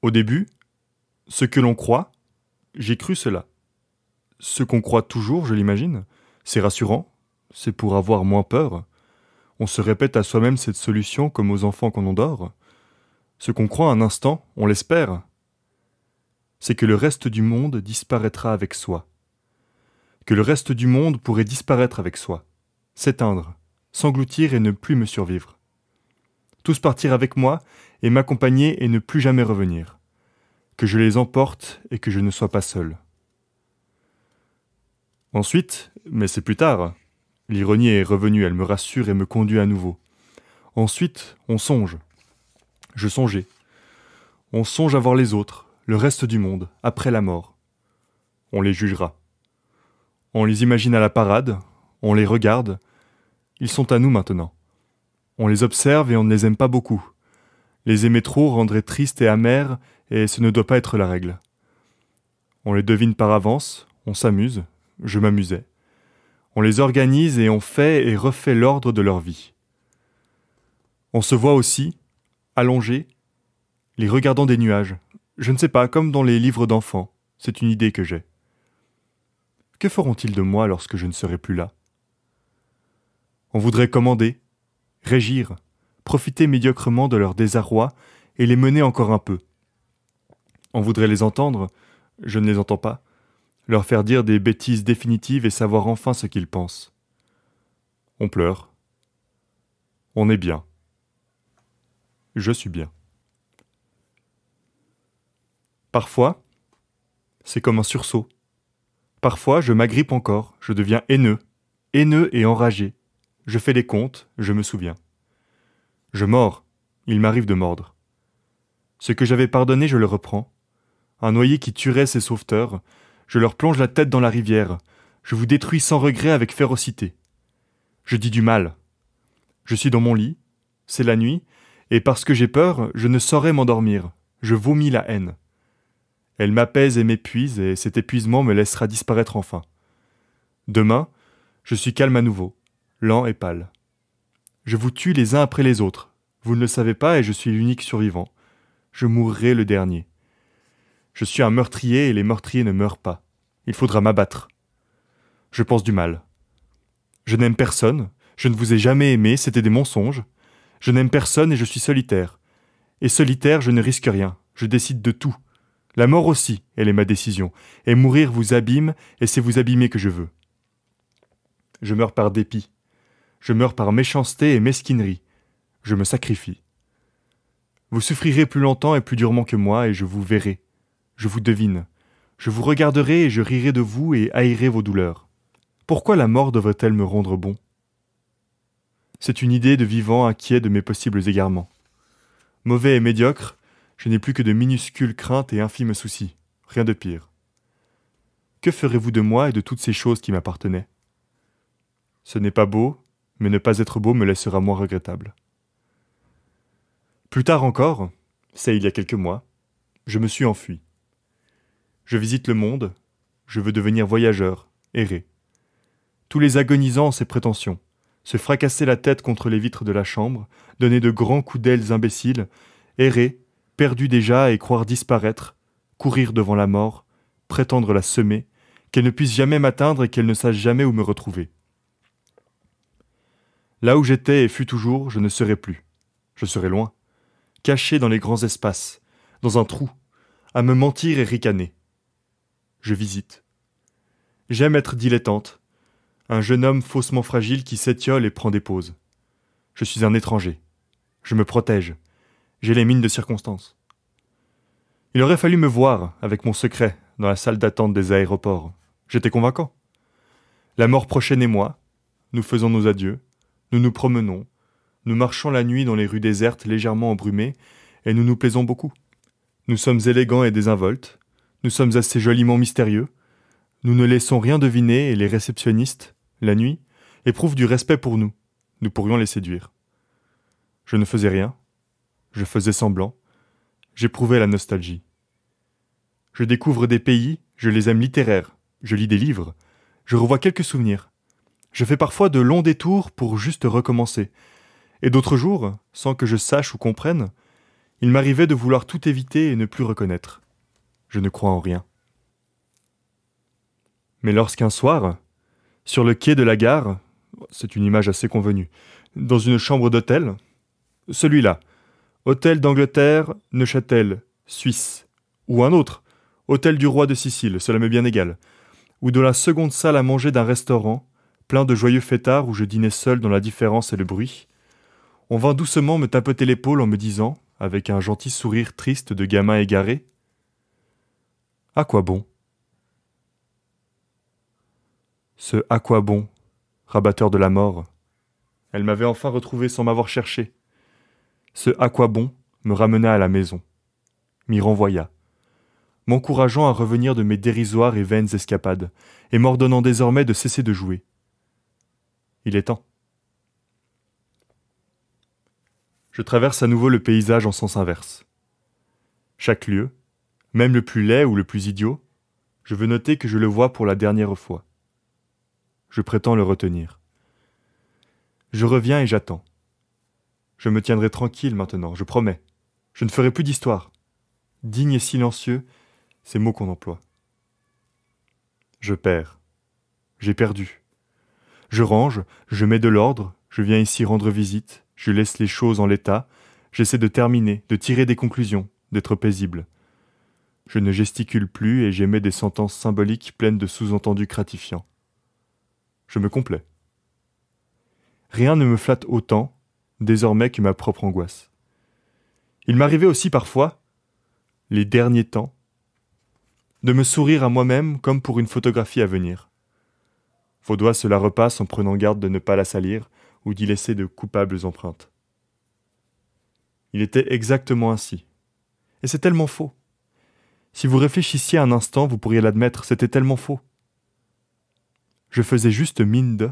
Au début, ce que l'on croit, j'ai cru cela. Ce qu'on croit toujours, je l'imagine, c'est rassurant, c'est pour avoir moins peur. On se répète à soi-même cette solution comme aux enfants qu'on endort. Ce qu'on croit un instant, on l'espère. C'est que le reste du monde disparaîtra avec soi. Que le reste du monde pourrait disparaître avec soi, s'éteindre, s'engloutir et ne plus me survivre tous partir avec moi et m'accompagner et ne plus jamais revenir. Que je les emporte et que je ne sois pas seul. Ensuite, mais c'est plus tard, l'ironie est revenue, elle me rassure et me conduit à nouveau. Ensuite, on songe. Je songeais. On songe à voir les autres, le reste du monde, après la mort. On les jugera. On les imagine à la parade, on les regarde, ils sont à nous maintenant. On les observe et on ne les aime pas beaucoup. Les aimer trop rendrait triste et amer, et ce ne doit pas être la règle. On les devine par avance, on s'amuse, je m'amusais. On les organise et on fait et refait l'ordre de leur vie. On se voit aussi, allongés, les regardant des nuages, je ne sais pas, comme dans les livres d'enfants, c'est une idée que j'ai. Que feront-ils de moi lorsque je ne serai plus là On voudrait commander, régir, profiter médiocrement de leur désarroi et les mener encore un peu. On voudrait les entendre, je ne les entends pas, leur faire dire des bêtises définitives et savoir enfin ce qu'ils pensent. On pleure. On est bien. Je suis bien. Parfois, c'est comme un sursaut. Parfois, je m'agrippe encore, je deviens haineux, haineux et enragé je fais les comptes, je me souviens. Je mords, il m'arrive de mordre. Ce que j'avais pardonné, je le reprends. Un noyé qui tuerait ses sauveteurs, je leur plonge la tête dans la rivière, je vous détruis sans regret avec férocité. Je dis du mal. Je suis dans mon lit, c'est la nuit, et parce que j'ai peur, je ne saurais m'endormir, je vomis la haine. Elle m'apaise et m'épuise, et cet épuisement me laissera disparaître enfin. Demain, je suis calme à nouveau lent et pâle. Je vous tue les uns après les autres. Vous ne le savez pas et je suis l'unique survivant. Je mourrai le dernier. Je suis un meurtrier et les meurtriers ne meurent pas. Il faudra m'abattre. Je pense du mal. Je n'aime personne, je ne vous ai jamais aimé, c'était des mensonges. Je n'aime personne et je suis solitaire. Et solitaire, je ne risque rien, je décide de tout. La mort aussi, elle est ma décision, et mourir vous abîme, et c'est vous abîmer que je veux. Je meurs par dépit, je meurs par méchanceté et mesquinerie, je me sacrifie. Vous souffrirez plus longtemps et plus durement que moi, et je vous verrai, je vous devine, je vous regarderai et je rirai de vous et haïrai vos douleurs. Pourquoi la mort devrait-elle me rendre bon C'est une idée de vivant inquiet de mes possibles égarements. Mauvais et médiocre, je n'ai plus que de minuscules craintes et infimes soucis, rien de pire. Que ferez-vous de moi et de toutes ces choses qui m'appartenaient Ce n'est pas beau, mais ne pas être beau me laissera moins regrettable. Plus tard encore, c'est il y a quelques mois, je me suis enfui. Je visite le monde, je veux devenir voyageur, errer. Tous les agonisants ces prétentions, se fracasser la tête contre les vitres de la chambre, donner de grands coups d'ailes imbéciles, errer, perdu déjà et croire disparaître, courir devant la mort, prétendre la semer, qu'elle ne puisse jamais m'atteindre et qu'elle ne sache jamais où me retrouver. Là où j'étais et fus toujours, je ne serai plus. Je serai loin, caché dans les grands espaces, dans un trou, à me mentir et ricaner. Je visite. J'aime être dilettante, un jeune homme faussement fragile qui s'étiole et prend des pauses. Je suis un étranger. Je me protège. J'ai les mines de circonstance. Il aurait fallu me voir, avec mon secret, dans la salle d'attente des aéroports. J'étais convaincant. La mort prochaine et moi, nous faisons nos adieux, nous nous promenons, nous marchons la nuit dans les rues désertes légèrement embrumées, et nous nous plaisons beaucoup. Nous sommes élégants et désinvoltes, nous sommes assez joliment mystérieux, nous ne laissons rien deviner et les réceptionnistes, la nuit, éprouvent du respect pour nous. Nous pourrions les séduire. Je ne faisais rien. Je faisais semblant. J'éprouvais la nostalgie. Je découvre des pays, je les aime littéraires, je lis des livres, je revois quelques souvenirs. Je fais parfois de longs détours pour juste recommencer. Et d'autres jours, sans que je sache ou comprenne, il m'arrivait de vouloir tout éviter et ne plus reconnaître. Je ne crois en rien. Mais lorsqu'un soir, sur le quai de la gare, c'est une image assez convenue, dans une chambre d'hôtel, celui-là, hôtel d'Angleterre, Neuchâtel, Suisse, ou un autre, hôtel du roi de Sicile, cela m'est bien égal, ou de la seconde salle à manger d'un restaurant, plein de joyeux fêtards où je dînais seul dans la différence et le bruit, on vint doucement me tapoter l'épaule en me disant, avec un gentil sourire triste de gamin égaré, À quoi bon Ce à quoi bon, rabatteur de la mort. Elle m'avait enfin retrouvé sans m'avoir cherché. Ce à quoi bon me ramena à la maison, m'y renvoya, m'encourageant à revenir de mes dérisoires et vaines escapades, et m'ordonnant désormais de cesser de jouer. Il est temps. Je traverse à nouveau le paysage en sens inverse. Chaque lieu, même le plus laid ou le plus idiot, je veux noter que je le vois pour la dernière fois. Je prétends le retenir. Je reviens et j'attends. Je me tiendrai tranquille maintenant, je promets. Je ne ferai plus d'histoire. Digne et silencieux, ces mots qu'on emploie. Je perds. J'ai perdu. Je range, je mets de l'ordre, je viens ici rendre visite, je laisse les choses en l'état, j'essaie de terminer, de tirer des conclusions, d'être paisible. Je ne gesticule plus et j'émets des sentences symboliques pleines de sous-entendus gratifiants. Je me complais. Rien ne me flatte autant, désormais, que ma propre angoisse. Il m'arrivait aussi parfois, les derniers temps, de me sourire à moi-même comme pour une photographie à venir doigts se la repasse en prenant garde de ne pas la salir ou d'y laisser de coupables empreintes. Il était exactement ainsi. Et c'est tellement faux. Si vous réfléchissiez un instant, vous pourriez l'admettre, c'était tellement faux. Je faisais juste mine de,